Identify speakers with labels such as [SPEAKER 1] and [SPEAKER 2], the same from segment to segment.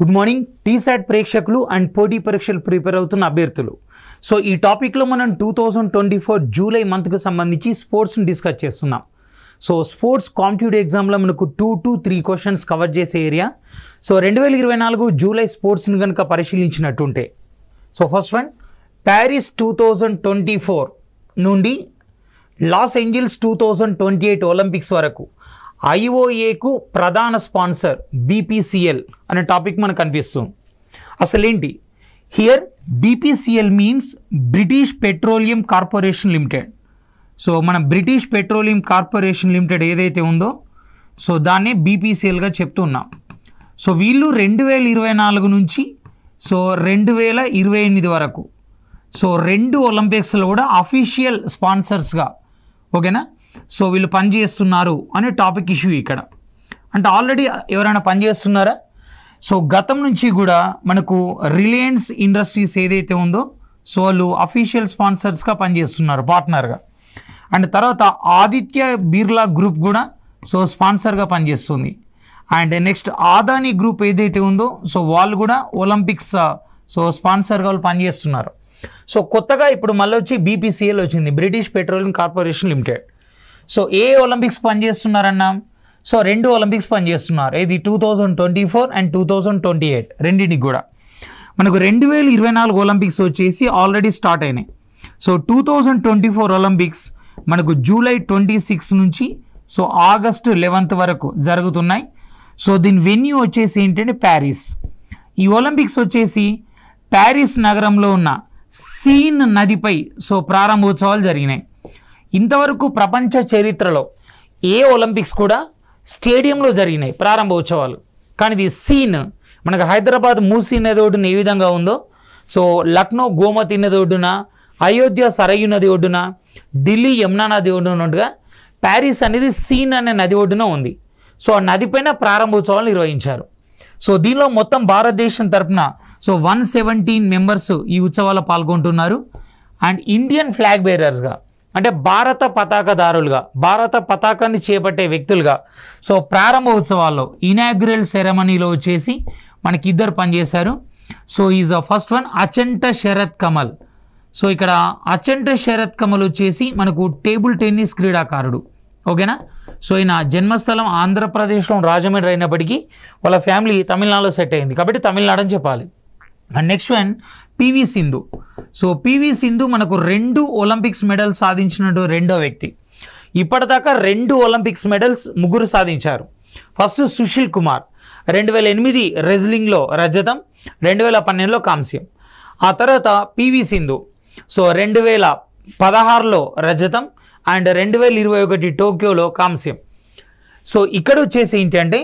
[SPEAKER 1] good morning T-SAT ప్రేక్షకులు and పోటీ పరీక్షలు ప్రిపేర్ అవుతున్న అభ్యర్థులు సో ఈ టాపిక్లో మనం two thousand twenty four July మంత్కి సంబంధించి స్పోర్ట్స్ని డిస్కస్ చేస్తున్నాం సో స్పోర్ట్స్ కాంపిటేటివ్ ఎగ్జామ్లో మనకు two to three questions cover చేసే ఏరియా సో రెండు వేల ఇరవై నాలుగు జూలై స్పోర్ట్స్ని కనుక పరిశీలించినట్టుంటే so first one Paris two thousand twenty four నుండి Los Angeles two thousand twenty eight Olympics వరకు ఐఓఏకు ప్రధాన స్పాన్సర్ బీపీసీఎల్ అనే టాపిక్ మనకు కనిపిస్తుంది అసలేంటి here BPCL means British petroleum corporation limited so మన బ్రిటిష్ పెట్రోలియం కార్పొరేషన్ లిమిటెడ్ ఏదైతే ఉందో సో దాన్నే బీపీసీఎల్గా చెప్తున్నాం సో వీళ్ళు రెండు వేల ఇరవై నాలుగు నుంచి సో రెండు వేల ఇరవై ఎనిమిది వరకు సో రెండు ఒలింపిక్స్లో కూడా అఫీషియల్ స్పాన్సర్స్గా ఓకేనా సో వీళ్ళు పనిచేస్తున్నారు అనే టాపిక్ ఇష్యూ ఇక్కడ అంటే ఆల్రెడీ ఎవరైనా పనిచేస్తున్నారా సో గతం నుంచి కూడా మనకు రిలయన్స్ ఇండస్ట్రీస్ ఏదైతే ఉందో సో వాళ్ళు అఫీషియల్ స్పాన్సర్స్గా పనిచేస్తున్నారు పార్ట్నర్గా అండ్ తర్వాత ఆదిత్య బిర్లా గ్రూప్ కూడా సో స్పాన్సర్గా పనిచేస్తుంది అండ్ నెక్స్ట్ ఆదాని గ్రూప్ ఏదైతే ఉందో సో వాళ్ళు కూడా ఒలింపిక్స్ సో స్పాన్సర్గా వాళ్ళు పనిచేస్తున్నారు సో కొత్తగా ఇప్పుడు మళ్ళీ వచ్చి బీపీసీఎల్ వచ్చింది British petroleum corporation limited so ఏ ఒలింపిక్స్ పనిచేస్తున్నారన్నా సో రెండు ఒలింపిక్స్ పనిచేస్తున్నారు ఇది two thousand twenty four and two thousand twenty eight రెండింటికి కూడా మనకు రెండు వేల ఇరవై నాలుగు ఒలింపిక్స్ వచ్చేసి ఆల్రెడీ స్టార్ట్ అయినాయి so two thousand twenty four Olympics మనకు జూలై ట్వంటీ సిక్స్ నుంచి సో ఆగస్టు లెవెన్త్ వరకు జరుగుతున్నాయి సో దీని వెన్యూ వచ్చేసి ఏంటంటే ప్యారిస్ ఈ ఒలింపిక్స్ వచ్చేసి ప్యారిస్ నగరంలో ఉన్న సీన్ నదిపై సో ప్రారంభోత్సవాలు జరిగినాయి ఇంతవరకు ప్రపంచ చరిత్రలో ఏ ఒలింపిక్స్ కూడా స్టేడియంలో జరిగినాయి ప్రారంభ ఉత్సవాలు కానీ ఇది సీన్ మనకు హైదరాబాద్ మూసీ నది ఒడ్డున ఏ విధంగా ఉందో సో లక్నో గోమతి నది ఒడ్డున అయోధ్య సరయు నది ఒడ్డున ఢిల్లీ యమునా నది ఒడ్డున ప్యారిస్ అనేది సీన్ అనే నది ఒడ్డున ఉంది సో ఆ నదిపైన ప్రారంభోత్సవాలు నిర్వహించారు సో దీనిలో మొత్తం భారతదేశం తరఫున సో వన్ సెవెంటీన్ మెంబర్స్ ఈ ఉత్సవాల్లో పాల్గొంటున్నారు అండ్ ఇండియన్ ఫ్లాగ్ బేరర్స్గా అంటే భారత పతాకదారులుగా భారత పతాకాన్ని చేపట్టే వ్యక్తులుగా సో ప్రారంభోత్సవాల్లో ఇనాగ్రల్ సెరమనీలో వచ్చేసి మనకి ఇద్దరు పనిచేశారు so is a first one Achanta Sharath Kamal so ఇక్కడ అచంట శరత్ కమల్ వచ్చేసి మనకు టేబుల్ టెన్నిస్ క్రీడాకారుడు ఓకేనా సో ఈయన జన్మస్థలం ఆంధ్రప్రదేశ్లో రాజమండ్రి అయినప్పటికీ వాళ్ళ ఫ్యామిలీ తమిళనాడులో సెట్ అయింది కాబట్టి తమిళనాడు అని చెప్పాలి and next one PV Sindhu so PV Sindhu మనకు రెండు ఒలింపిక్స్ మెడల్స్ సాధించినట్టు రెండో వ్యక్తి ఇప్పటిదాకా రెండు ఒలింపిక్స్ మెడల్స్ ముగ్గురు సాధించారు ఫస్ట్ సుశీల్ కుమార్ రెండు వేల ఎనిమిది రెజ్లింగ్లో రజతం రెండు వేల పన్నెండులో కాంస్యం ఆ తర్వాత పివి సింధు సో రెండు వేల పదహారులో రజతం అండ్ రెండు వేల ఇరవై ఒకటి టోక్యోలో కాంస్యం సో ఇక్కడ వచ్చేసి ఏంటంటే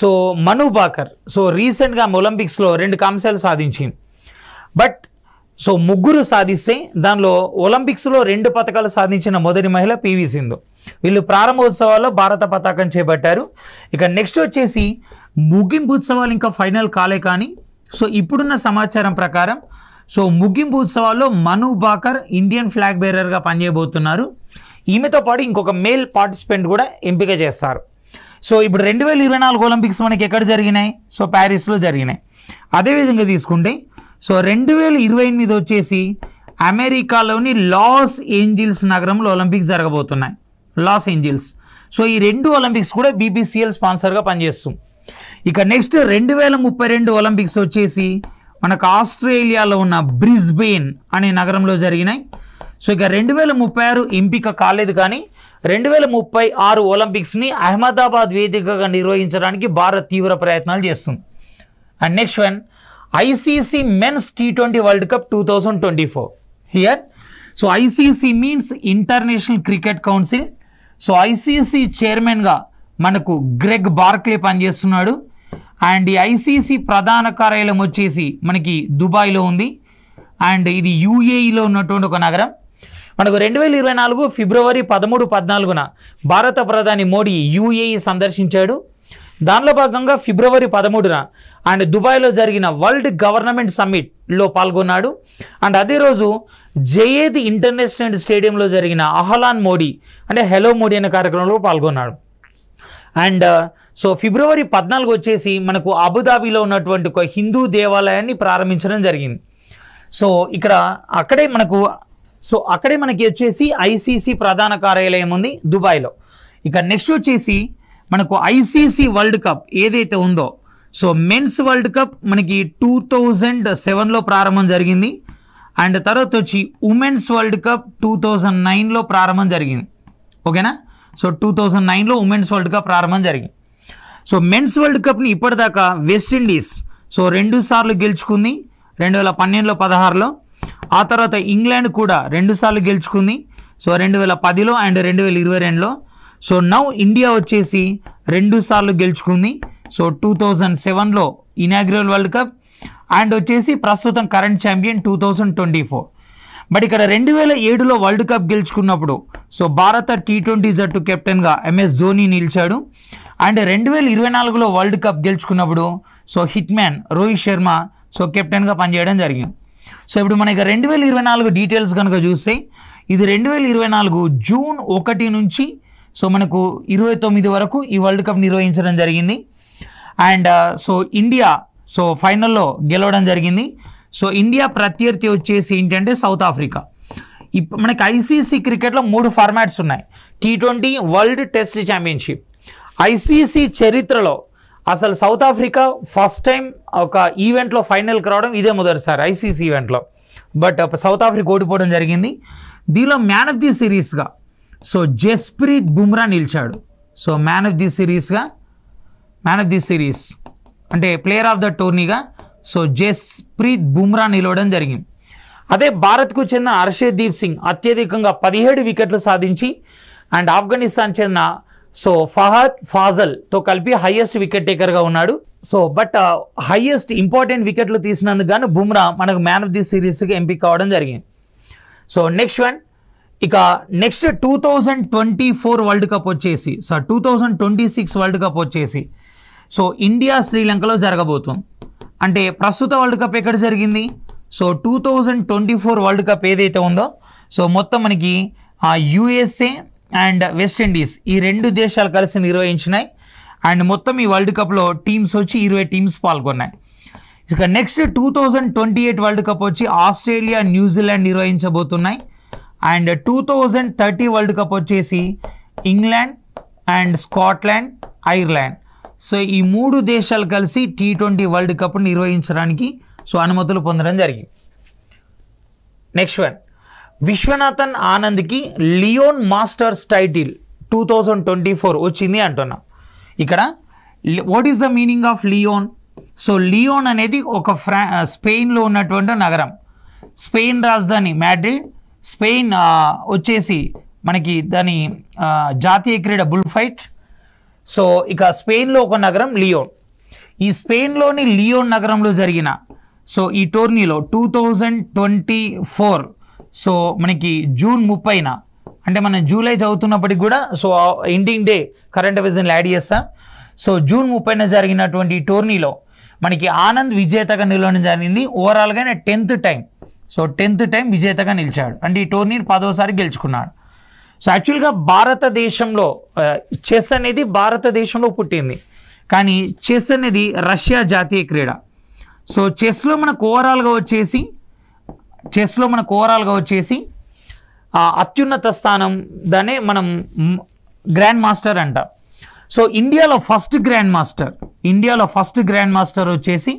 [SPEAKER 1] సో మను బాకర్ సో రీసెంట్గా ఒలింపిక్స్లో రెండు కాంస్యాలు సాధించింది బట్ సో ముగ్గురు సాధిస్తే దానిలో ఒలింపిక్స్లో రెండు పథకాలు సాధించిన మొదటి మహిళ పివి సింధు వీళ్ళు ప్రారంభోత్సవాల్లో భారత పతాకం చేపట్టారు ఇక నెక్స్ట్ వచ్చేసి ముగింపు ఉత్సవాలు ఇంకా ఫైనల్ కాలే కానీ సో ఇప్పుడున్న సమాచారం ప్రకారం సో ముగింపు ఉత్సవాల్లో మను బాకర్ ఇండియన్ ఫ్లాగ్ బేరర్గా పనిచేయబోతున్నారు ఈమెతో పాటు ఇంకొక మేల్ పార్టిసిపెంట్ కూడా ఎంపిక చేస్తారు సో ఇప్పుడు రెండు వేల ఇరవై నాలుగు ఒలింపిక్స్ మనకి ఎక్కడ జరిగినాయి సో ప్యారిస్లో జరిగినాయి అదేవిధంగా తీసుకుంటే సో రెండు వేల ఇరవై ఎనిమిది వచ్చేసి అమెరికాలోని లాస్ ఏంజిల్స్ నగరంలో ఒలింపిక్స్ జరగబోతున్నాయి లాస్ ఏంజిల్స్ సో ఈ రెండు ఒలింపిక్స్ కూడా బీబీసీఎల్ స్పాన్సర్గా పనిచేస్తుంది ఇక నెక్స్ట్ రెండు వేల ముప్పై రెండు ఒలింపిక్స్ వచ్చేసి మనకు ఆస్ట్రేలియాలో ఉన్న బ్రిస్బెయిన్ అనే నగరంలో జరిగినాయి సో ఇక రెండు వేల ముప్పై ఆరు ఎంపిక కాలేదు కానీ రెండు వేల ముప్పై ఆరు ఒలింపిక్స్ని అహ్మదాబాద్ వేదికగా నిర్వహించడానికి భారత్ తీవ్ర ప్రయత్నాలు చేస్తుంది and next one ICC men's T twenty world cup two World twenty four Here, so ICC means international cricket council so ICC చైర్మన్గా మనకు గ్రెగ్ బార్క్లే పనిచేస్తున్నాడు అండ్ ఈ ఐసీసీ ప్రధాన కార్యాలయం వచ్చేసి మనకి దుబాయ్లో ఉంది అండ్ ఇది యూఏఈలో ఉన్నటువంటి ఒక నగరం మనకు రెండు వేల ఇరవై నాలుగు ఫిబ్రవరి పదమూడు పద్నాలుగున భారత ప్రధాని మోడీ యూఏఈ సందర్శించాడు దానిలో భాగంగా ఫిబ్రవరి పదమూడున అండ్ దుబాయ్లో జరిగిన వరల్డ్ గవర్నమెంట్ సమ్మిట్లో పాల్గొన్నాడు అండ్ అదే రోజు జయేద్ ఇంటర్నేషనల్ స్టేడియంలో జరిగిన అహలాన్ మోడీ అంటే హెలో మోడీ అనే కార్యక్రమంలో పాల్గొన్నాడు అండ్ uh, సో ఫిబ్రవరి పద్నాలుగు వచ్చేసి మనకు అబుదాబీలో ఉన్నటువంటి ఒక హిందూ దేవాలయాన్ని ప్రారంభించడం జరిగింది సో ఇక్కడ అక్కడే మనకు సో అక్కడే మనకి వచ్చేసి ఐసీసీ ప్రధాన కార్యాలయం ఉంది దుబాయ్లో ఇక నెక్స్ట్ వచ్చేసి మనకు ఐసీసీ వరల్డ్ కప్ ఏదైతే ఉందో సో మెన్స్ వరల్డ్ కప్ మనకి టూ థౌజండ్ సెవెన్లో ప్రారంభం జరిగింది అండ్ తర్వాత వచ్చి women's world cup two thousand నైన్లో ప్రారంభం జరిగింది ఓకేనా సో టూ థౌజండ్ నైన్లో ఉమెన్స్ వరల్డ్ కప్ ప్రారంభం జరిగింది సో మెన్స్ వరల్డ్ కప్ని ఇప్పటిదాకా వెస్టిండీస్ సో రెండు సార్లు గెలుచుకుంది రెండు వేల పన్నెండులో పదహారులో ఆ తర్వాత ఇంగ్లాండ్ కూడా రెండు సార్లు గెలుచుకుంది సో రెండు వేల పదిలో అండ్ రెండు వేల ఇరవై రెండులో సో నౌ ఇండియా వచ్చేసి రెండు సార్లు గెలుచుకుంది సో టూ థౌజండ్ సెవెన్లో ఇనాగ్రల్ వరల్డ్ కప్ అండ్ వచ్చేసి ప్రస్తుతం current champion two thousand twenty four but ఇక్కడ రెండు వేల ఏడులో వరల్డ్ కప్ గెలుచుకున్నప్పుడు సో భారత టీ ట్వంటీ జట్టు కెప్టెన్గా ఎంఎస్ ధోని నిలిచాడు అండ్ రెండు వేల ఇరవై నాలుగులో వరల్డ్ కప్ గెలుచుకున్నప్పుడు so hit man Rohit Sharma so కెప్టెన్గా పనిచేయడం జరిగింది సో ఇప్పుడు మనకి రెండు వేల ఇరవై నాలుగు డీటెయిల్స్ కనుక చూస్తే ఇది రెండు వేల ఇరవై నాలుగు జూన్ ఒకటి నుంచి సో మనకు ఇరవై తొమ్మిది వరకు ఈ వరల్డ్ కప్ నిర్వహించడం జరిగింది అండ్ సో ఇండియా సో ఫైనల్లో గెలవడం జరిగింది సో ఇండియా ప్రత్యర్థి వచ్చేసి ఏంటంటే సౌత్ ఆఫ్రికా ఇప్పుడు మనకి ఐసీసీ క్రికెట్లో మూడు ఫార్మాట్స్ ఉన్నాయి T twenty world test championship ICC చరిత్రలో అసలు సౌత్ ఆఫ్రికా ఫస్ట్ టైం ఒక ఈవెంట్లో ఫైనల్కి రావడం ఇదే మొదటిసారి ఐసీసీ ఈవెంట్లో బట్ సౌత్ ఆఫ్రికా ఓడిపోవడం జరిగింది దీనిలో మ్యాన్ ఆఫ్ ది సిరీస్గా సో జస్ప్రీత్ బుమ్రా నిలిచాడు సో మ్యాన్ ఆఫ్ ది సిరీస్గా మ్యాన్ ఆఫ్ ది సిరీస్ అంటే ప్లేయర్ ఆఫ్ ద టోర్నీగా సో జస్ప్రీత్ బుమ్రా నిలవడం జరిగింది అదే భారత్కు చెందిన హర్షదీప్ సింగ్ అత్యధికంగా పదిహేడు వికెట్లు సాధించి అండ్ ఆఫ్ఘనిస్తాన్ చెందిన సో ఫహద్ ఫాజల్తో కలిపి హయ్యెస్ట్ వికెట్ టేకర్గా ఉన్నాడు సో బట్ హయ్యెస్ట్ ఇంపార్టెంట్ వికెట్లు తీసినందుకు గాను బుమ్రా మనకు మ్యాన్ ఆఫ్ ది సిరీస్కి ఎంపిక కావడం జరిగింది సో నెక్స్ట్ వన్ ఇక next two thousand twenty four world cup వచ్చేసి so two thousand twenty six world cup వచ్చేసి సో ఇండియా శ్రీలంకలో జరగబోతుంది అంటే ప్రస్తుత వరల్డ్ కప్ ఎక్కడ జరిగింది so two thousand twenty four world cup ఏదైతే ఉందో సో మొత్తం మనకి యుఎస్ఏ అండ్ వెస్టిండీస్ ఈ రెండు దేశాలు కలిసి నిర్వహించినాయి అండ్ మొత్తం ఈ వరల్డ్ కప్లో టీమ్స్ వచ్చి ఇరవై టీమ్స్ పాల్గొన్నాయి ఇక next two thousand twenty eight world cup వచ్చి ఆస్ట్రేలియా న్యూజిలాండ్ నిర్వహించబోతున్నాయి and two thousand thirty world cup వచ్చేసి England and Scotland Ireland so ఈ మూడు దేశాలు కలిసి టీ ట్వంటీ వరల్డ్ కప్ నిర్వహించడానికి సో అనుమతులు పొందడం జరిగింది నెక్స్ట్ వన్ విశ్వనాథన్ ఆనంద్కి Leon masters title two thousand twenty four వచ్చింది అంటున్నాం ఇక్కడ what is the meaning of Leon so Leon అనేది ఒక ఫ్రా స్పెయిన్లో ఉన్నటువంటి నగరం స్పెయిన్ రాజధాని మ్యాడ్రిడ్ స్పెయిన్ వచ్చేసి మనకి దాని జాతీయ క్రీడ బుల్ ఫైట్ సో ఇక స్పెయిన్లో ఒక నగరం లియోన్ ఈ స్పెయిన్లోని లియోన్ నగరంలో జరిగిన సో ఈ టోర్నీలో two thousand twenty four so మనకి జూన్ ముప్పైన అంటే మనం జూలై చదువుతున్నప్పటికి కూడా సో ఎండింగ్ డే కరెంట్ అఫేర్స్ని యాడ్ చేస్తాం సో జూన్ ముప్పైన జరిగినటువంటి టోర్నీలో మనకి ఆనంద్ విజేతగా నిలవడం జరిగింది ఓవరాల్గా tenth time so tenth time విజేతగా నిలిచాడు అంటే ఈ టోర్నీని పదోసారి గెలుచుకున్నాడు సో యాక్చువల్గా భారతదేశంలో చెస్ అనేది భారతదేశంలో పుట్టింది కానీ చెస్ అనేది రష్యా జాతీయ క్రీడ సో చెస్లో మనకు ఓవరాల్గా వచ్చేసి చెస్లో మనకు ఓవరాల్గా వచ్చేసి అత్యున్నత స్థానం దానే మనం గ్రాండ్ మాస్టర్ అంట సో ఇండియాలో ఫస్ట్ గ్రాండ్ మాస్టర్ ఇండియాలో ఫస్ట్ గ్రాండ్ మాస్టర్ వచ్చేసి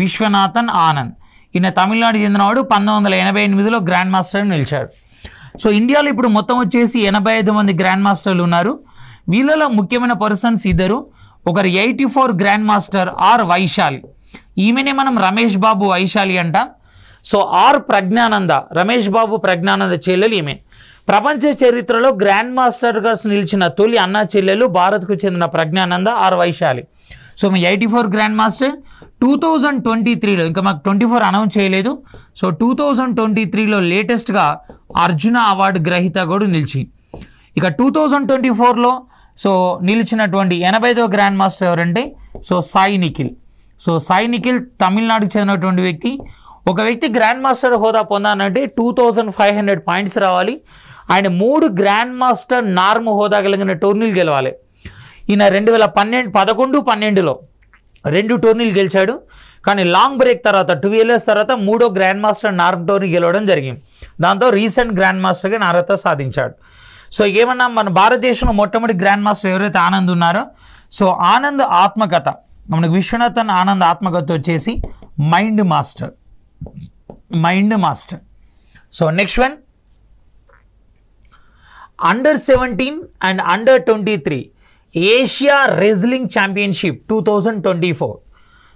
[SPEAKER 1] విశ్వనాథన్ ఆనంద్ ఈయన తమిళనాడు చెందినవాడు పంతొమ్మిది వందల ఎనభై ఎనిమిదిలో గ్రాండ్ మాస్టర్ నిలిచాడు సో ఇండియాలో ఇప్పుడు మొత్తం వచ్చేసి ఎనభై ఐదు మంది గ్రాండ్ మాస్టర్లు ఉన్నారు వీళ్ళలో ముఖ్యమైన పర్సన్స్ ఇద్దరు ఒకరు eighty four grand master R Vaishali ఈమెనే మనం రమేష్ బాబు వైశాలి అంటాం సో ఆర్ ప్రజ్ఞానంద రమేష్ బాబు ప్రజ్ఞానంద చెల్లెలు ఈమె ప్రపంచ చరిత్రలో గ్రాండ్ మాస్టర్గా నిలిచిన తొలి అన్న చెల్లెలు భారత్కు చెందిన ప్రజ్ఞానంద ఆర్ వైశాలి సో మీ eighty four grand master two thousand twenty త్రీలో ఇంకా మాకు ట్వంటీ ఫోర్ అనౌన్స్ చేయలేదు సో టూ థౌజండ్ ట్వంటీ త్రీలో లేటెస్ట్గా అర్జున అవార్డు గ్రహీత కూడా నిలిచి ఇక టూ థౌజండ్ ట్వంటీ ఫోర్లో సో నిలిచినటువంటి ఎనభైదో గ్రాండ్ మాస్టర్ ఎవరంటే సో సాయి నిఖిల్ సో సాయి నిఖిల్ తమిళనాడుకు చెందినటువంటి వ్యక్తి ఒక వ్యక్తి గ్రాండ్ మాస్టర్ హోదా పొందానంటే two thousand five hundred points రావాలి ఆయన మూడు గ్రాండ్ మాస్టర్ నార్మ్ హోదా కలిగిన టోర్నీలు గెలవాలి ఈయన రెండు వేల పన్నెండు పదకొండు పన్నెండులో రెండు టోర్నీలు గెలిచాడు కానీ లాంగ్ బ్రేక్ తర్వాత టూ ఇయర్స్ తర్వాత మూడో గ్రాండ్ మాస్టర్ నార్మ్ టోర్నీ గెలవడం జరిగింది దాంతో రీసెంట్ గ్రాండ్ మాస్టర్గా నార్త సాధించాడు సో ఏమన్నా మన భారతదేశంలో మొట్టమొదటి గ్రాండ్ మాస్టర్ ఎవరైతే ఆనంద్ ఉన్నారో సో ఆనంద్ ఆత్మకథ మనకు విశ్వనాథన్ ఆనంద్ ఆత్మకథ వచ్చేసి mind master mind master so next one under seventeen and under twenty three Asia wrestling championship two thousand twenty four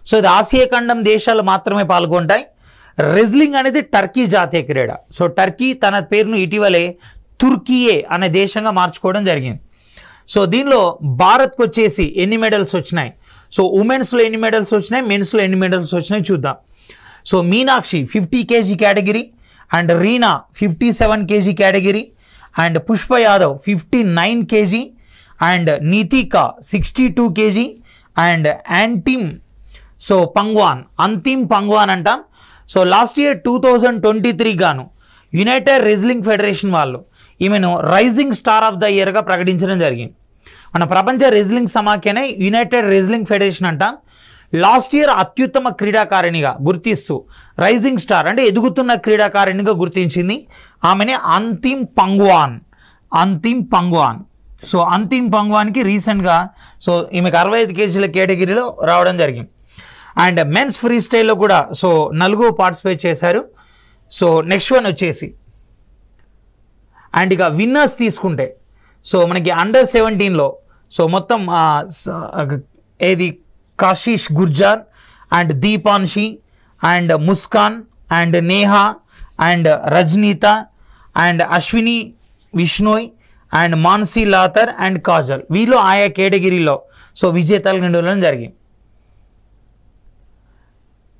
[SPEAKER 1] so ఇది ఆసియా ఖండం దేశాలు మాత్రమే పాల్గొంటాయి రెజ్లింగ్ అనేది టర్కీ జాతీయ క్రీడ సో టర్కీ తన పేరును ఇటీవలే తుర్కీయే అనే దేశంగా మార్చుకోవడం జరిగింది సో దీనిలో భారత్కి వచ్చేసి ఎన్ని మెడల్స్ వచ్చినాయి సో ఉమెన్స్లో ఎన్ని మెడల్స్ వచ్చినాయి మెన్స్లో ఎన్ని మెడల్స్ వచ్చినాయి చూద్దాం so Meenakshi fifty KG category and Reena fifty seven KG category and Pushpa Yadav fifty nine KG and and sixty two KG and Antim so Panghal Antim Panghal అంటాం so last year two thousand twenty three గాను united wrestling federation వాళ్ళు ఈమెను rising star of the ఇయర్గా ప్రకటించడం జరిగింది మన ప్రపంచ రెజ్లింగ్ సమాఖ్యనే యునైటెడ్ రెజ్లింగ్ ఫెడరేషన్ అంటాం లాస్ట్ ఇయర్ అత్యుత్తమ క్రీడాకారిణిగా గుర్తిస్తూ రైజింగ్ స్టార్ అంటే ఎదుగుతున్న క్రీడాకారిణిగా గుర్తించింది ఆమెనే అంతిమ్ పంగ్వాన్ అంతిమ్ పంగ్వాన్ సో అంతిమ్ పంగ్వాన్కి రీసెంట్గా సో ఈమెకు అరవై ఐదు కేజీల కేటగిరీలో రావడం జరిగింది అండ్ మెన్స్ ఫ్రీ స్టైల్లో కూడా సో నలుగురు పార్టిసిపేట్ చేశారు సో నెక్స్ట్ వన్ వచ్చేసి అండ్ ఇక విన్నర్స్ తీసుకుంటే సో మనకి అండర్ సెవెంటీన్లో సో మొత్తం ఏది Kashish Gurjar and Deepanshi and Muskan and Neha and Rajneeta and Ashwini Bishnoi and Mansi Lather and Kajal వీళ్ళు ఆయా కేటగిరీలో సో విజేతలు నిండడం జరిగింది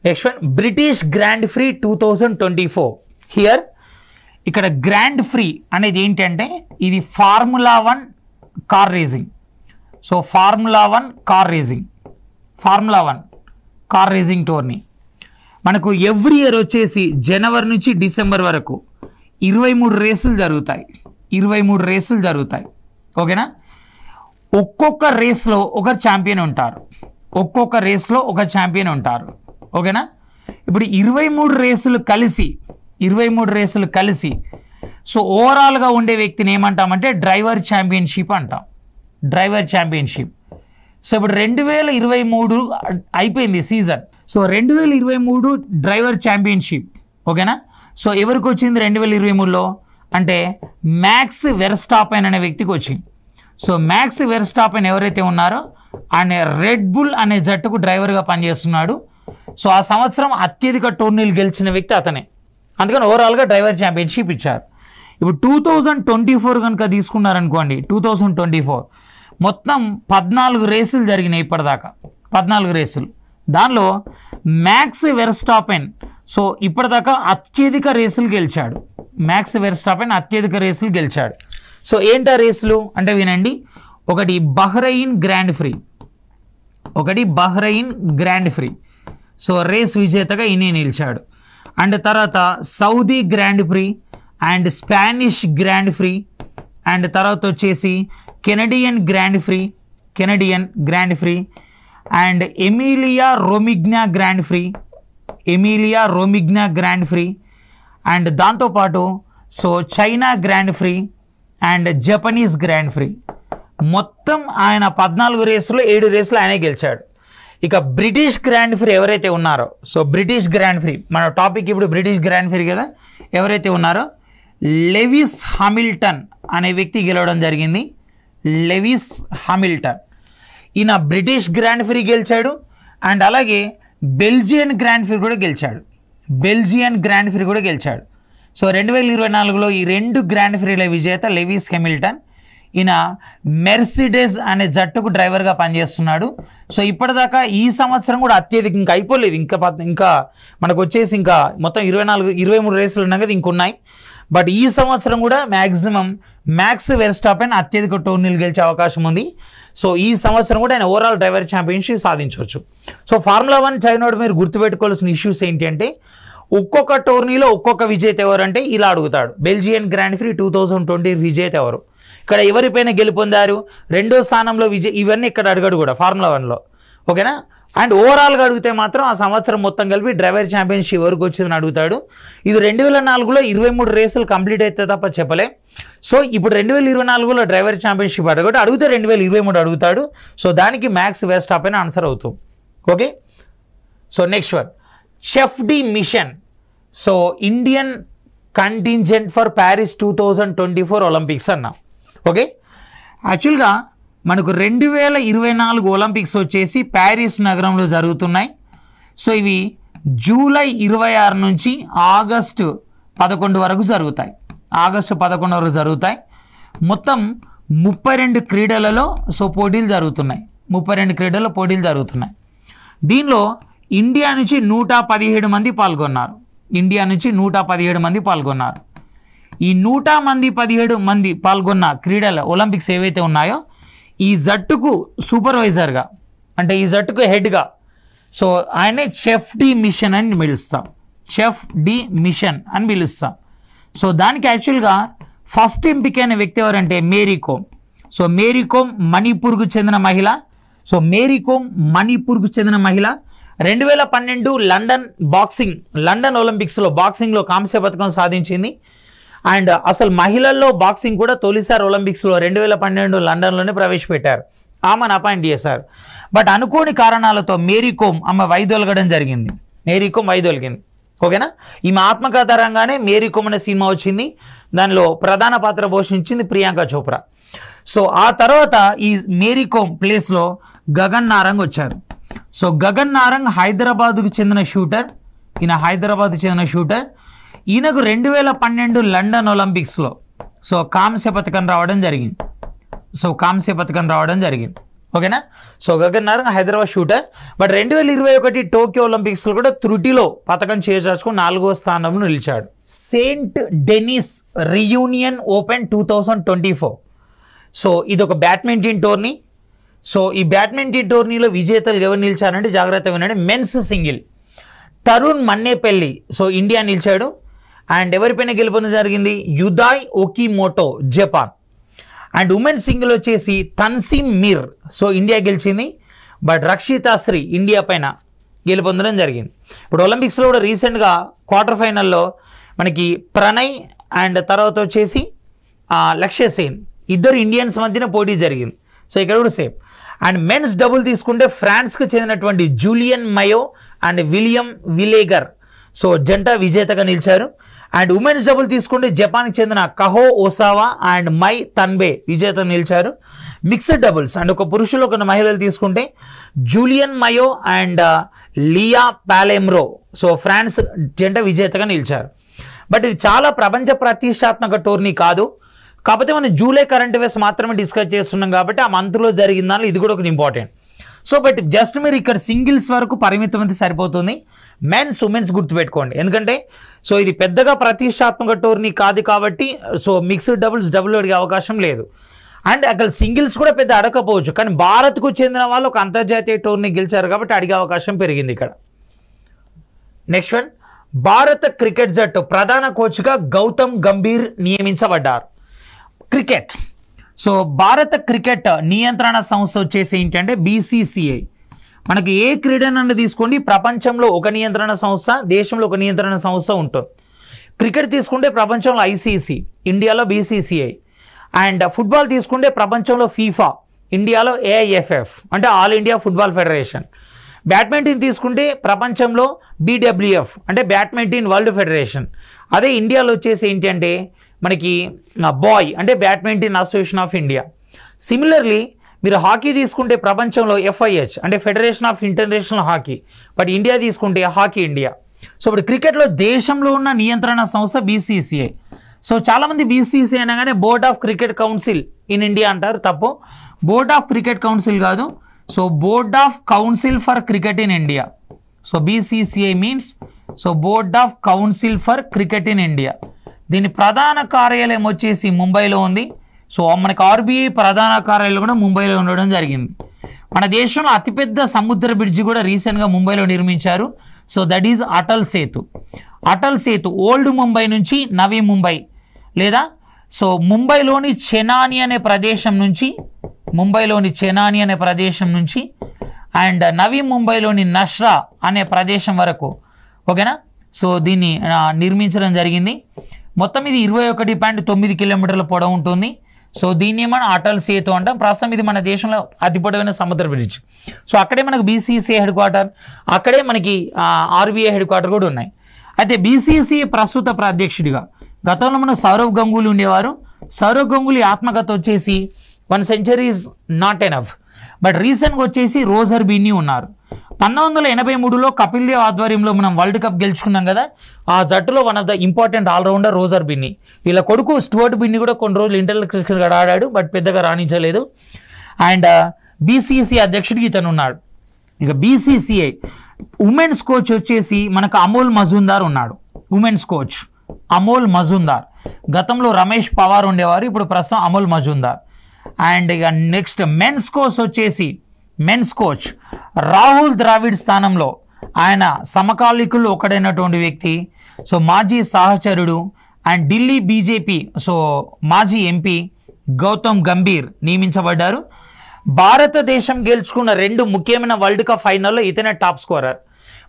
[SPEAKER 1] next one British grand prix two thousand twenty four here ఇక్కడ గ్రాండ్ ఫ్రీ అనేది ఏంటంటే ఇది formula one car racing so formula one car racing formula one car racing టోర్నీ మనకు ఎవ్రీ ఇయర్ వచ్చేసి జనవరి నుంచి డిసెంబర్ వరకు ఇరవై మూడు రేసులు జరుగుతాయి ఇరవై మూడు రేసులు జరుగుతాయి ఓకేనా ఒక్కొక్క రేస్లో ఒక ఛాంపియన్ ఉంటారు ఒక్కొక్క రేస్లో ఒక ఛాంపియన్ ఉంటారు ఓకేనా ఇప్పుడు ఇరవై మూడు రేసులు కలిసి ఇరవై మూడు రేసులు కలిసి సో ఓవరాల్గా ఉండే వ్యక్తిని ఏమంటామంటే డ్రైవర్ ఛాంపియన్షిప్ అంటాం డ్రైవర్ ఛాంపియన్షిప్ సో ఇప్పుడు రెండు వేల ఇరవై మూడు అయిపోయింది సీజన్ సో రెండు వేల ఇరవై మూడు డ్రైవర్ ఛాంపియన్షిప్ ఓకేనా సో ఎవరికి వచ్చింది రెండు వేల ఇరవై మూడులో అంటే మ్యాక్స్ అయిన అనే వ్యక్తికి వచ్చింది సో మ్యాక్స్ వెర్స్టాపెన్ ఎవరైతే ఉన్నారో ఆయన రెడ్ బుల్ అనే జట్టుకు డ్రైవర్గా పనిచేస్తున్నాడు సో ఆ సంవత్సరం అత్యధిక టోర్నీలు గెలిచిన వ్యక్తి అతనే అందుకని ఓవరాల్గా డ్రైవర్ ఛాంపియన్షిప్ ఇచ్చారు ఇప్పుడు టూ థౌజండ్ ట్వంటీ ఫోర్ కనుక తీసుకున్నారనుకోండి టూ థౌజండ్ ట్వంటీ ఫోర్ మొత్తం పద్నాలుగు రేసులు జరిగినాయి ఇప్పటిదాకా పద్నాలుగు రేసులు దానిలో మ్యాక్స్ వెరస్టాపెన్ సో ఇప్పటిదాకా అత్యధిక రేసులు గెలిచాడు మ్యాక్స్ వెర్స్టాపెన్ అత్యధిక రేసులు గెలిచాడు సో ఏంటా రేసులు అంటే వినండి ఒకటి బహ్రయిన్ గ్రాండ్ ఫ్రీ ఒకటి Bahrain grand prix so race విజేతగా ఇన్ని నిలిచాడు అండ్ తర్వాత Saudi grand prix and Spanish grand prix and తర్వాత వచ్చేసి Canadian grand prix Canadian grand prix and Emilia Romagna grand prix Emilia Romagna grand prix and దాంతోపాటు so China grand prix and Japanese grand prix మొత్తం ఆయన పద్నాలుగు రేసులు ఏడు రేసులు ఆయనే గెలిచాడు ఇక బ్రిటిష్ గ్రాండ్ ఫ్రీ ఎవరైతే ఉన్నారో సో బ్రిటిష్ గ్రాండ్ ఫ్రీ మన టాపిక్ ఇప్పుడు బ్రిటిష్ గ్రాండ్ ఫ్రీ కదా ఎవరైతే ఉన్నారో లెవిస్ హామిల్టన్ అనే వ్యక్తి గెలవడం జరిగింది లెవిస్ హామిల్టన్ ఈయన బ్రిటిష్ గ్రాండ్ ఫ్రీ గెలిచాడు అండ్ అలాగే బెల్జియన్ గ్రాండ్ ఫిర్ కూడా గెలిచాడు బెల్జియన్ గ్రాండ్ ఫిర్ కూడా గెలిచాడు సో రెండు వేల ఇరవై నాలుగులో ఈ రెండు గ్రాండ్ ఫిరీల విజేత లెవీస్ హెమిల్టన్ ఈయన మెర్సిడెస్ అనే జట్టుకు డ్రైవర్గా పనిచేస్తున్నాడు సో ఇప్పటిదాకా ఈ సంవత్సరం కూడా అత్యధిక ఇంకా అయిపోలేదు ఇంకా ఇంకా మనకు వచ్చేసి ఇంకా మొత్తం ఇరవై నాలుగు ఇరవై మూడు రేసులు ఉన్నాయి కదా ఇంకున్నాయి బట్ ఈ సంవత్సరం కూడా మ్యాక్సిమం మ్యాక్స్ వెర్స్టాపెన్ అత్యధిక టోర్నీలు గెలిచే అవకాశం ఉంది సో ఈ సంవత్సరం కూడా ఆయన ఓవరాల్ డ్రైవర్ ఛాంపియన్షిప్ సాధించవచ్చు సో ఫార్ములా వన్ చదివినోడు మీరు గుర్తుపెట్టుకోవాల్సిన ఇష్యూస్ ఏంటి అంటే ఒక్కొక్క టోర్నీలో ఒక్కొక్క విజేత ఎవరు అంటే ఇలా అడుగుతాడు Belgian grand prix two thousand twenty విజేత ఎవరు ఇక్కడ ఎవరిపైన గెలుపొందారు రెండో స్థానంలో విజయ ఇవన్నీ ఇక్కడ అడగడు కూడా ఫార్ములా వన్లో ఓకేనా అండ్ ఓవరాల్గా అడిగితే మాత్రం ఆ సంవత్సరం మొత్తం కలిపి డ్రైవర్ ఛాంపియన్షిప్ వరకు వచ్చిందని అడుగుతాడు ఇది రెండు వేల నాలుగులో ఇరవై మూడు రేసులు కంప్లీట్ అయితే తప్ప చెప్పలే సో ఇప్పుడు రెండు వేల ఇరవై నాలుగులో డ్రైవర్ ఛాంపియన్షిప్ అడగడు అడిగితే రెండు వేల ఇరవై మూడు అడుగుతాడు సో దానికి మ్యాక్స్ వేస్ట్ ఆప్ అని ఆన్సర్ అవుతుంది okay so next one chef de mission so Indian contingent for Paris two thousand twenty four Olympics అన్నా ఓకే యాక్చువల్గా మనకు రెండు వేల ఇరవై నాలుగు ఒలింపిక్స్ వచ్చేసి ప్యారిస్ నగరంలో జరుగుతున్నాయి సో ఇవి జూలై ఇరవై ఆరు నుంచి ఆగస్టు పదకొండు వరకు జరుగుతాయి ఆగస్టు పదకొండు వరకు జరుగుతాయి మొత్తం ముప్పై రెండు క్రీడలలో సో పోటీలు జరుగుతున్నాయి ముప్పై రెండు క్రీడల్లో పోటీలు జరుగుతున్నాయి దీనిలో ఇండియా నుంచి నూట పదిహేడు మంది పాల్గొన్నారు ఇండియా నుంచి నూట పదిహేడు మంది పాల్గొన్నారు ఈ నూట మంది పదిహేడు మంది పాల్గొన్న క్రీడల ఒలింపిక్స్ ఏవైతే ఉన్నాయో ఈ జట్టుకు సూపర్వైజర్గా అంటే ఈ జట్టుకు హెడ్గా సో ఆయనే చెఫ్ డి మిషన్ అని పిలుస్తాం చెఫ్ డి మిషన్ అని పిలుస్తాం సో దానికి యాక్చువల్గా ఫస్ట్ ఎంపికైన వ్యక్తి ఎవరంటే మేరీకోమ్ సో మేరీకోమ్ మణిపూర్కు చెందిన మహిళ సో మేరీకోమ్ మణిపూర్కు చెందిన మహిళ రెండు వేల పన్నెండు లండన్ బాక్సింగ్ లండన్ ఒలింపిక్స్లో బాక్సింగ్లో కాంస్య పథకం సాధించింది అండ్ అసలు మహిళల్లో బాక్సింగ్ కూడా తొలిసారి ఒలింపిక్స్లో రెండు వేల పన్నెండు లండన్లోనే ప్రవేశపెట్టారు ఆమెను అపాయింట్ చేశారు బట్ అనుకోని కారణాలతో మేరీకోమ్ ఆమె వైదొలగడం జరిగింది మేరీకోమ్ వైదొలిగింది ఓకేనా ఈమె ఆత్మకథరంగానే మేరీకోమ్ అనే సినిమా వచ్చింది దానిలో ప్రధాన పాత్ర పోషించింది ప్రియాంక చోప్రా సో ఆ తర్వాత ఈ మేరీకోమ్ ప్లేస్లో గగన్ నారంగ్ వచ్చారు సో గగన్ నారంగ్ హైదరాబాద్కు చెందిన షూటర్ ఈయన హైదరాబాద్కు చెందిన షూటర్ ఈయనకు రెండు వేల పన్నెండు లండన్ ఒలింపిక్స్లో సో కాంస్య పథకం రావడం జరిగింది సో కాంస్య పథకం రావడం జరిగింది ఓకేనా so Gagan Narang Hyderabad shooter but రెండు వేల ఇరవై ఒకటి టోక్యో ఒలింపిక్స్లో కూడా త్రుటిలో పథకం చేజార్చుకుని నాలుగో స్థానంలో నిలిచాడు Saint Denis Reunion open two thousand twenty four so ఇది ఒక బ్యాడ్మింటన్ టోర్నీ సో ఈ బ్యాడ్మింటన్ టోర్నీలో విజేతలు ఎవరు నిలిచారంటే జాగ్రత్తగా ఉన్నాడు men's single Tarun Mannepalli so India నిలిచాడు అండ్ ఎవరిపైన గెలుపొందడం జరిగింది Yudai Moto Japan and women single వచ్చేసి తన్సిమ్ మీర్ సో ఇండియా గెలిచింది బట్ రక్షితాశ్రీ ఇండియా పైన గెలుపొందడం జరిగింది ఇప్పుడు ఒలింపిక్స్లో కూడా రీసెంట్గా క్వార్టర్ ఫైనల్లో మనకి ప్రణయ్ అండ్ తర్వాత వచ్చేసి లక్ష్య సేన్ ఇద్దరు ఇండియన్స్ మధ్యన పోటీ జరిగింది సో ఇక్కడ కూడా సేమ్ అండ్ మెన్స్ డబుల్ తీసుకుంటే ఫ్రాన్స్కు చెందినటువంటి Julien Maio and William Villeger so జంట విజేతగా నిలిచారు అండ్ ఉమెన్స్ డబుల్ తీసుకుంటే జపాన్కి చెందిన కహో ఓసావా అండ్ మై తన్బే విజేత నిలిచారు మిక్స్డ్ డబుల్స్ అండ్ ఒక పురుషులు ఒక మహిళలు తీసుకుంటే Julien Maio and Lea Palermo so France జంట విజేతగా నిలిచారు బట్ ఇది చాలా ప్రపంచ ప్రతిష్టాత్మక టోర్నీ కాదు కాకపోతే మనం జూలై కరెంట్ అఫేర్స్ మాత్రమే డిస్కస్ చేస్తున్నాం కాబట్టి ఆ మంత్లో జరిగిందని ఇది కూడా ఒక ఇంపార్టెంట్ సో బట్ జస్ట్ మీరు ఇక్కడ సింగిల్స్ వరకు పరిమితం అయితే సరిపోతుంది మెన్స్ ఉమెన్స్ గుర్తుపెట్టుకోండి ఎందుకంటే సో ఇది పెద్దగా ప్రతిష్టాత్మక టోర్నీ కాదు కాబట్టి సో మిక్స్డ్ డబుల్స్ డబుల్ అడిగే అవకాశం లేదు అండ్ అక్కడ సింగిల్స్ కూడా పెద్ద అడగకపోవచ్చు కానీ భారత్కు చెందిన వాళ్ళు ఒక అంతర్జాతీయ టోర్నీ గెలిచారు కాబట్టి అడిగే అవకాశం పెరిగింది ఇక్కడ నెక్స్ట్ వన్ భారత క్రికెట్ జట్టు ప్రధాన కోచ్గా గౌతమ్ గంభీర్ నియమించబడ్డారు క్రికెట్ సో భారత క్రికెట్ నియంత్రణ సంస్థ వచ్చేసి ఏంటంటే బీసీసీఐ మనకి ఏ క్రీడనన్ను తీసుకోండి ప్రపంచంలో ఒక నియంత్రణ సంస్థ దేశంలో ఒక నియంత్రణ సంస్థ ఉంటుంది క్రికెట్ తీసుకుంటే ప్రపంచంలో ఐసీసీ ఇండియాలో బీసీసీఐ అండ్ ఫుట్బాల్ తీసుకుంటే ప్రపంచంలో ఫీఫా ఇండియాలో ఏఐఎఫ్ఎఫ్ అంటే all India football federation badminton తీసుకుంటే ప్రపంచంలో బీడబ్ల్యూఎఫ్ అంటే బ్యాడ్మింటన్ వరల్డ్ ఫెడరేషన్ అదే ఇండియాలో వచ్చేసి ఏంటంటే మనకి బాయ్ అంటే badminton association of India similarly మీరు హాకీ తీసుకుంటే ప్రపంచంలో ఎఫ్ఐహెచ్ అంటే federation of international hockey but India తీసుకుంటే హాకీ ఇండియా సో ఇప్పుడు క్రికెట్లో దేశంలో ఉన్న నియంత్రణ సంస్థ బీసీసీఐ సో చాలామంది బీసీసీఐ అనగానే board of cricket council in India అంటారు తప్పు బోర్డ్ ఆఫ్ క్రికెట్ కౌన్సిల్ కాదు so board of council for cricket in India so BCCI means so board of council for cricket in India దీని ప్రధాన కార్యాలయం వచ్చేసి ముంబైలో ఉంది సో మనకి ఆర్బీఐ ప్రధాన కార్యాలయం కూడా ముంబైలో ఉండడం జరిగింది మన దేశంలో అతిపెద్ద సముద్ర బ్రిడ్జి కూడా రీసెంట్గా ముంబైలో నిర్మించారు so that is Atal Setu Atal Setu old Mumbai నుంచి నవీ ముంబై లేదా సో ముంబైలోని చెనాని అనే ప్రదేశం నుంచి ముంబైలోని చెనాని అనే ప్రదేశం నుంచి అండ్ నవీ ముంబైలోని నష్రా అనే ప్రదేశం వరకు ఓకేనా సో దీన్ని నిర్మించడం జరిగింది మొత్తం ఇది ఇరవై ఒకటి పాయింట్ తొమ్మిది కిలోమీటర్ల పొడవు ఉంటుంది సో దీన్ని మనం అటల్ సేతు అంటాం ప్రస్తుతం ఇది మన దేశంలో అతి పొడవైన సముద్ర బ్రిడ్జ్ సో అక్కడే మనకు బీసీసీఐ హెడ్ క్వార్టర్ అక్కడే మనకి ఆర్బీఐ హెడ్ క్వార్టర్ కూడా ఉన్నాయి అయితే బీసీసీఐ ప్రస్తుత ప్రాధ్యక్షుడిగా గతంలో మన సౌరవ్ గంగూలీ ఉండేవారు సౌరవ్ గంగూలీ ఆత్మకథ వచ్చేసి one century is not enough but రీసెంట్గా వచ్చేసి రోజర్ బీని ఉన్నారు పంతొమ్మిది వందల ఎనభై మూడులో కపిల్ దేవ్ ఆధ్వర్యంలో మనం వరల్డ్ కప్ గెలుచుకున్నాం కదా ఆ జట్టులో one of the important allrounder Roger Binny వీళ్ళ కొడుకు స్టువర్ట్ బిన్ని కూడా కొన్ని రోజులు ఇంటర్ క్రికెట్ ఆడాడు బట్ పెద్దగా రాణించలేదు అండ్ బీసీసీ అధ్యక్షుడికి ఇతను ఉన్నాడు ఇక బీసీసీఐ ఉమెన్స్ కోచ్ వచ్చేసి మనకు అమోల్ మజుందార్ ఉన్నాడు ఉమెన్స్ కోచ్ అమోల్ మజుందార్ గతంలో రమేష్ పవార్ ఉండేవారు ఇప్పుడు ప్రస్తుతం అమోల్ మజుందార్ అండ్ ఇక నెక్స్ట్ మెన్స్ కోచ్ వచ్చేసి మెన్స్ కోచ్ రాహుల్ ద్రావిడ్ స్థానంలో ఆయన సమకాలికులు ఒకడైనటువంటి వ్యక్తి సో మాజీ సహచరుడు అండ్ ఢిల్లీ బీజేపీ సో మాజీ ఎంపీ గౌతమ్ గంభీర్ నియమించబడ్డారు భారతదేశం గెలుచుకున్న రెండు ముఖ్యమైన వరల్డ్ కప్ ఫైనల్లో ఇతనే టాప్ స్కోరర్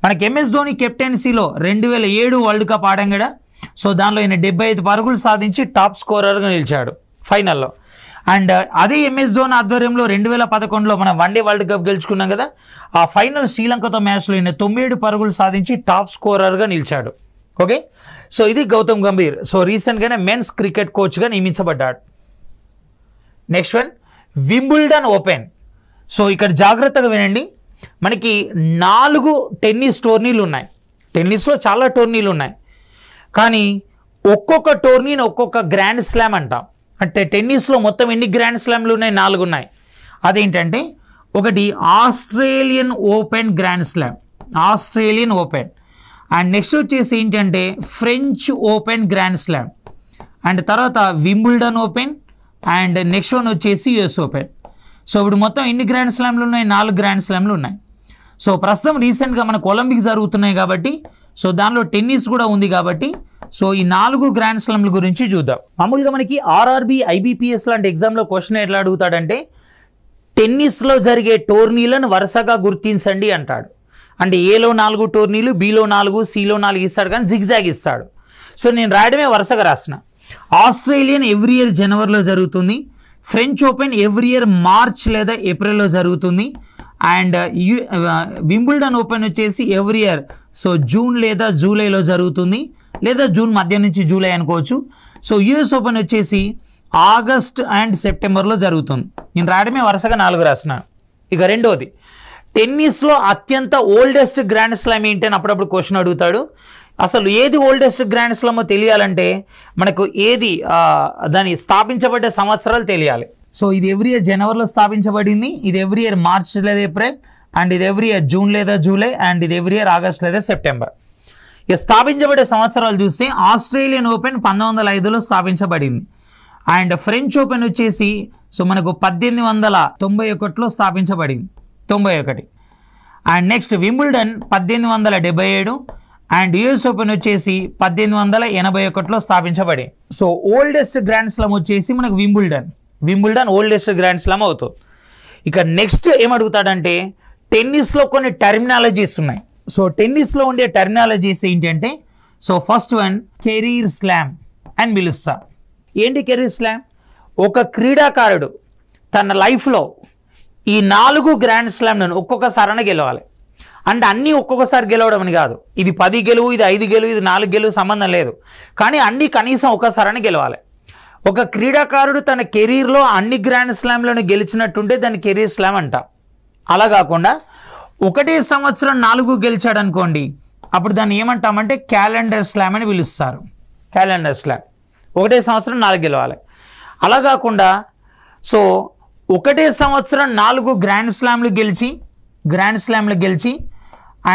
[SPEAKER 1] మనకి ఎంఎస్ ధోని కెప్టెన్సీలో రెండు వేల ఏడు వరల్డ్ కప్ ఆడంగడ సో దానిలో ఈయన డెబ్బై ఐదు పరుగులు సాధించి టాప్ స్కోరర్గా నిలిచాడు ఫైనల్లో అండ్ అదే ఎంఎస్ ధోని ఆధ్వర్యంలో రెండు వేల పదకొండులో మనం వన్డే వరల్డ్ కప్ గెలుచుకున్నాం కదా ఆ ఫైనల్ శ్రీలంకతో మ్యాచ్లో ఈయన తొమ్మిది పరుగులు సాధించి టాప్ స్కోరర్గా నిలిచాడు ఓకే సో ఇది గౌతమ్ గంభీర్ సో రీసెంట్గానే మెన్స్ క్రికెట్ కోచ్గా నియమించబడ్డాడు next one Wimbledon open so ఇక్కడ జాగ్రత్తగా వినండి మనకి నాలుగు టెన్నిస్ టోర్నీలు ఉన్నాయి టెన్నిస్లో చాలా టోర్నీలు ఉన్నాయి కానీ ఒక్కొక్క టోర్నీని ఒక్కొక్క గ్రాండ్ స్లామ్ అంటాం అంటే టెన్నిస్లో మొత్తం ఎన్ని గ్రాండ్ స్లామ్లు ఉన్నాయి నాలుగు ఉన్నాయి అదేంటంటే ఒకటి Australian open grand slam Australian open and next వచ్చేసి ఏంటంటే French open grand slam and తర్వాత Wimbledon open and next one వచ్చేసి యుఎస్ ఓపెన్ సో ఇప్పుడు మొత్తం ఎన్ని గ్రాండ్ స్లామ్లు ఉన్నాయి నాలుగు గ్రాండ్ స్లామ్లు ఉన్నాయి సో ప్రస్తుతం రీసెంట్గా మనకు ఒలింపిక్స్ జరుగుతున్నాయి కాబట్టి సో దానిలో టెన్నిస్ కూడా ఉంది కాబట్టి సో ఈ నాలుగు గ్రాండ్ స్లమ్ల గురించి చూద్దాం మామూలుగా మనకి ఆర్ఆర్బి ఐబీపీఎస్ లాంటి ఎగ్జామ్లో క్వశ్చన్ ఎట్లా అడుగుతాడంటే టెన్నిస్లో జరిగే టోర్నీలను వరుసగా గుర్తించండి అంటాడు అంటే ఏలో నాలుగు టోర్నీలు బీలో నాలుగు సిలో నాలుగు ఇస్తాడు కానీ జిగ్జాగ్ ఇస్తాడు సో నేను రాయడమే వరుసగా రాసిన ఆస్ట్రేలియన్ ఎవ్రీ ఇయర్ జనవరిలో జరుగుతుంది French open every year March లేదా ఏప్రిల్లో జరుగుతుంది అండ్ వింబుల్డన్ ఓపెన్ వచ్చేసి ఎవ్రీ ఇయర్ సో జూన్ లేదా జూలైలో జరుగుతుంది లేదా జూన్ మధ్య నుంచి జూలై అనుకోవచ్చు సో యుఎస్ ఓపెన్ వచ్చేసి ఆగస్ట్ అండ్ సెప్టెంబర్లో జరుగుతుంది నేను రాయడమే వరుసగా నాలుగు రాసిన ఇక రెండోది టెన్నిస్లో అత్యంత ఓల్డెస్ట్ గ్రాండ్ స్లామ్ ఏంటి అని అప్పుడప్పుడు క్వశ్చన్ అడుగుతాడు అసలు ఏది ఓల్డెస్ట్ గ్రాండ్ స్లామో తెలియాలంటే మనకు ఏది దాన్ని స్థాపించబడ్డ సంవత్సరాలు తెలియాలి సో ఇది ఎవ్రీ ఇయర్ జనవరిలో స్థాపించబడింది ఇది ఎవ్రీ ఇయర్ మార్చ్ లేదా ఏప్రిల్ అండ్ ఇది ఎవ్రీ ఇయర్ జూన్ లేదా జూలై అండ్ ఇది ఎవ్రీ ఇయర్ ఆగస్ట్ లేదా సెప్టెంబర్ ఇక స్థాపించబడే సంవత్సరాలు చూస్తే ఆస్ట్రేలియన్ ఓపెన్ పంతొమ్మిది వందల ఐదులో స్థాపించబడింది అండ్ ఫ్రెంచ్ ఓపెన్ వచ్చేసి సో మనకు పద్దెనిమిది వందల తొంభై ఒకటిలో స్థాపించబడింది తొంభై ఒకటి అండ్ నెక్స్ట్ వింబుల్డన్ పద్దెనిమిది వందల డెబ్బై ఏడు అండ్ యుఎస్ ఓపెన్ వచ్చేసి పద్దెనిమిది వందల ఎనభై ఒకటిలో స్థాపించబడి సో ఓల్డెస్ట్ గ్రాండ్ స్లమ్ వచ్చేసి మనకు Wimbledon Wimbledon oldest grand slam అవుతుంది ఇక నెక్స్ట్ ఏమడుగుతాడంటే టెన్నిస్లో కొన్ని టెర్మినాలజీస్ ఉన్నాయి సో టెన్నిస్లో ఉండే టెర్నాలజీస్ ఏంటంటే so first one career slam అని పిలుస్తా ఏంటి కెరీర్ స్లామ్ ఒక క్రీడాకారుడు తన లైఫ్లో ఈ నాలుగు గ్రాండ్ స్లామ్లను ఒక్కొక్కసారన గెలవాలి అండ్ అన్నీ ఒక్కొక్కసారి గెలవడం అని కాదు ఇది పది గెలువు ఇది ఐదు గెలువు ఇది నాలుగు గెలువు సంబంధం లేదు కానీ అన్నీ కనీసం ఒకసారని గెలవాలి ఒక క్రీడాకారుడు తన కెరీర్లో అన్ని గ్రాండ్ స్లామ్లను గెలిచినట్టుంటే దాన్ని కెరీర్ స్లామ్ అంట అలా కాకుండా ఒకటే సంవత్సరం నాలుగు గెలిచాడు అనుకోండి అప్పుడు దాన్ని ఏమంటామంటే క్యాలెండర్ స్లామ్ అని పిలుస్తారు క్యాలెండర్ స్లామ్ ఒకటే సంవత్సరం నాలుగు గెలవాలి అలా కాకుండా సో ఒకటే సంవత్సరం నాలుగు గ్రాండ్ స్లామ్లు గెలిచి గ్రాండ్ స్లామ్లు గెలిచి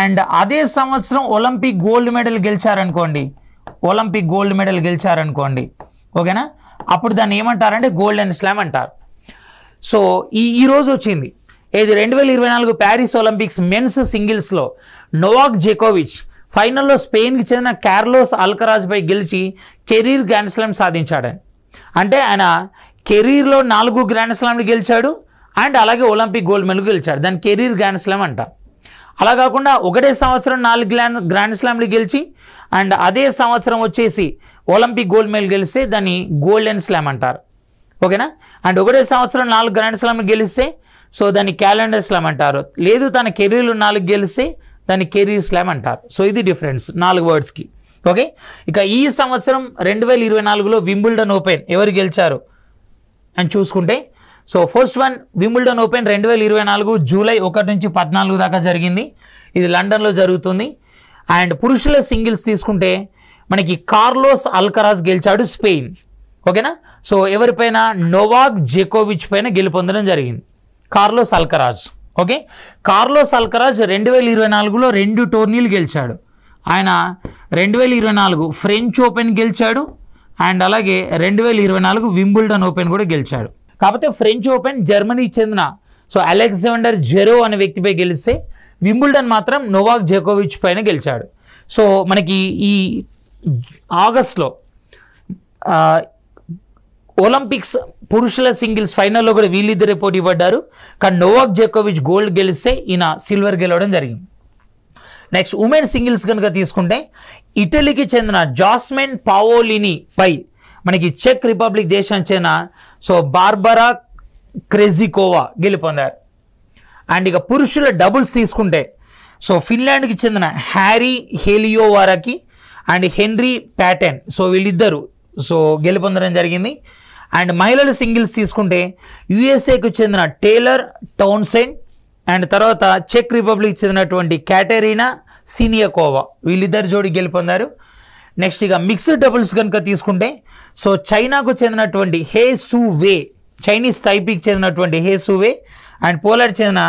[SPEAKER 1] అండ్ అదే సంవత్సరం ఒలింపిక్ గోల్డ్ మెడల్ గెలిచారనుకోండి ఒలింపిక్ గోల్డ్ మెడల్ గెలిచారనుకోండి ఓకేనా అప్పుడు దాన్ని ఏమంటారంటే గోల్డెన్ స్లామ్ అంటారు సో ఈ ఈరోజు వచ్చింది ఇది రెండు వేల ఇరవై నాలుగు ప్యారిస్ ఒలింపిక్స్ మెన్స్ సింగిల్స్లో నోవాక్ జెకోవిచ్ ఫైనల్లో స్పెయిన్కి చెందిన కార్లోస్ అల్కరాజ్పై గెలిచి కెరీర్ గ్రాండ్ స్లామ్ సాధించాడు అంటే ఆయన కెరీర్లో నాలుగు గ్రాండ్ స్లామ్లు గెలిచాడు అండ్ అలాగే ఒలింపిక్ గోల్డ్ మెడల్ గెలిచాడు దాని కెరీర్ గ్రాండ్ స్లామ్ అంట అలా కాకుండా ఒకటే సంవత్సరం నాలుగు గ్రాండ్ గ్రాండ్ స్లామ్లు గెలిచి అండ్ అదే సంవత్సరం వచ్చేసి ఒలింపిక్ గోల్డ్ మెడల్ గెలిస్తే దాన్ని గోల్డెన్ స్లామ్ అంటారు ఓకేనా అండ్ ఒకటే సంవత్సరం నాలుగు గ్రాండ్ స్లామ్లు గెలిస్తే సో దాన్ని క్యాలెండర్ స్లామ్ అంటారు లేదు తన కెరీర్లు నాలుగు గెలిస్తే దాన్ని కెరీర్ స్లామ్ అంటారు సో ఇది డిఫరెన్స్ నాలుగు వర్డ్స్కి ఓకే ఇక ఈ సంవత్సరం రెండు వేల ఇరవై నాలుగులో వింబుల్డన్ ఓపెన్ ఎవరు గెలిచారు అని చూసుకుంటే so first one Wimbledon open రెండు వేల ఇరవై నాలుగు జూలై ఒకటి నుంచి పద్నాలుగు దాకా జరిగింది ఇది లండన్లో జరుగుతుంది అండ్ పురుషుల సింగిల్స్ తీసుకుంటే మనకి కార్లోస్ అల్కరాజ్ గెలిచాడు స్పెయిన్ ఓకేనా సో ఎవరిపైన నోవాక్ జెకోవిచ్ పైన గెలుపొందడం జరిగింది కార్లో సల్కరాజ్ ఓకే కార్లో సల్కరాజ్ రెండు వేల ఇరవై నాలుగులో రెండు టోర్నీలు గెలిచాడు ఆయన రెండు వేల ఇరవై నాలుగు ఫ్రెంచ్ ఓపెన్ గెలిచాడు అండ్ అలాగే రెండు వేల ఇరవై నాలుగు వింబుల్డన్ ఓపెన్ కూడా గెలిచాడు కాకపోతే ఫ్రెంచ్ ఓపెన్ జర్మనీకి చెందిన సో అలెగ్జాండర్ జెరో అనే వ్యక్తిపై గెలిస్తే వింబుల్డన్ మాత్రం నోవాక్ జెకోవిచ్ పైన గెలిచాడు సో మనకి ఈ ఆగస్ట్లో ఒలింపిక్స్ పురుషుల సింగిల్స్ ఫైనల్లో కూడా వీళ్ళిద్దరే పోటీ పడ్డారు కానీ నోవాక్ జెకోవిచ్ గోల్డ్ గెలిస్తే ఈయన సిల్వర్ గెలవడం జరిగింది నెక్స్ట్ ఉమెన్ సింగిల్స్ కనుక తీసుకుంటే ఇటలీకి చెందిన జాస్మెన్ పావోలిని పై మనకి చెక్ రిపబ్లిక్ దేశానికి చెందిన సో బార్బరా క్రెజికోవా గెలుపొందారు అండ్ ఇక పురుషుల డబుల్స్ తీసుకుంటే సో ఫిన్లాండ్కి చెందిన హ్యారీ హెలియోవారాకి అండ్ హెన్రీ ప్యాటెన్ సో వీళ్ళిద్దరు సో గెలుపొందడం జరిగింది అండ్ మహిళలు సింగిల్స్ తీసుకుంటే యుఎస్ఏకు చెందిన టేలర్ టౌన్సెంట్ అండ్ తర్వాత చెక్ రిపబ్లిక్ చెందినటువంటి క్యాటరీనా సీనియకోవా వీళ్ళిద్దరు జోడి గెలుపొందారు నెక్స్ట్ ఇక మిక్స్డ్ డబుల్స్ కనుక తీసుకుంటే సో చైనాకు చెందినటువంటి హే వే చైనీస్ టైపీకి చెందినటువంటి హే వే అండ్ పోలాడ్ చెందిన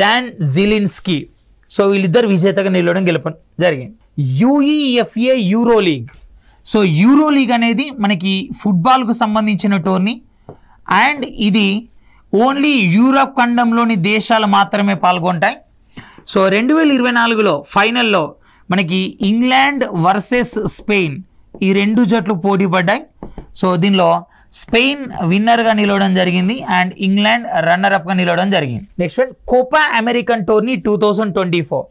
[SPEAKER 1] జాన్ జిలిన్స్కీ సో వీళ్ళిద్దరు విజేతగా నిలవడం గెలపడం జరిగింది UEFA euro league so euro league అనేది మనకి ఫుట్బాల్కు సంబంధించిన టోర్నీ అండ్ ఇది ఓన్లీ యూరప్ ఖండంలోని దేశాలు మాత్రమే పాల్గొంటాయి సో రెండు వేల ఇరవై నాలుగులో ఫైనల్లో మనకి ఇంగ్లాండ్ వర్సెస్ స్పెయిన్ ఈ రెండు జట్లు పోటీ పడ్డాయి సో దీనిలో స్పెయిన్ విన్నర్గా నిలవడం జరిగింది అండ్ ఇంగ్లాండ్ రన్నర్ అప్గా నిలవడం జరిగింది next Copa American tourney two thousand twenty four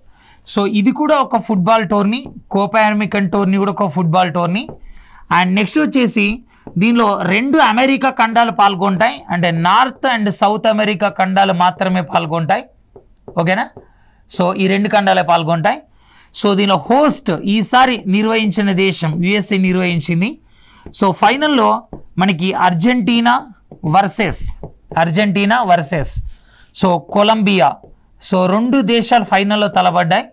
[SPEAKER 1] so ఇది కూడా ఒక football tourney Copa American tourney కూడా ఒక ఫుట్బాల్ టోర్నీ అండ్ నెక్స్ట్ వచ్చేసి దీనిలో రెండు అమెరికా ఖండాలు పాల్గొంటాయి అంటే నార్త్ అండ్ సౌత్ అమెరికా ఖండాలు మాత్రమే పాల్గొంటాయి ఓకేనా సో ఈ రెండు ఖండాలే పాల్గొంటాయి సో దీనిలో హోస్ట్ ఈసారి నిర్వహించిన దేశం యుఎస్ఏ నిర్వహించింది సో ఫైనల్లో మనకి Argentina versus Argentina versus so Colombia so రెండు దేశాలు ఫైనల్లో తలబడ్డాయి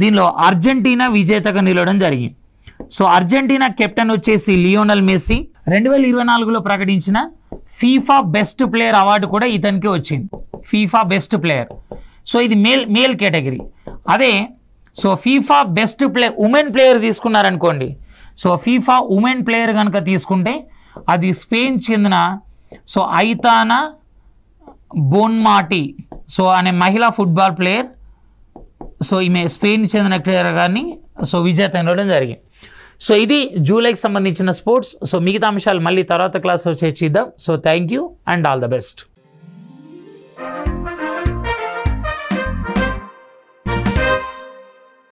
[SPEAKER 1] దీనిలో అర్జెంటీనా విజేతగా నిలవడం జరిగింది సో అర్జెంటీనా కెప్టెన్ వచ్చేసి లియోనల్ మెస్సీ రెండు వేల ఇరవై నాలుగులో ప్రకటించిన ఫీఫా బెస్ట్ ప్లేయర్ అవార్డు కూడా ఇతనికి వచ్చింది ఫీఫా బెస్ట్ ప్లేయర్ సో ఇది మేల్ మేల్ కేటగిరీ అదే so FIFA best play women player తీసుకున్నారనుకోండి సో ఫీఫా ఉమెన్ ప్లేయర్ కనుక తీసుకుంటే అది స్పెయిన్ చెందిన సో ఐతానా బోన్మాటి సో అనే మహిళా ఫుట్బాల్ ప్లేయర్ సో ఈమె స్పెయిన్ చెందిన ప్లేయర్ కానీ సో విజేత అనడం జరిగింది సో ఇది జూలైకి సంబంధించిన స్పోర్ట్స్ సో మిగతా అంశాలు మళ్ళీ తర్వాత వచ్చే చేద్దాం so thank you and all the best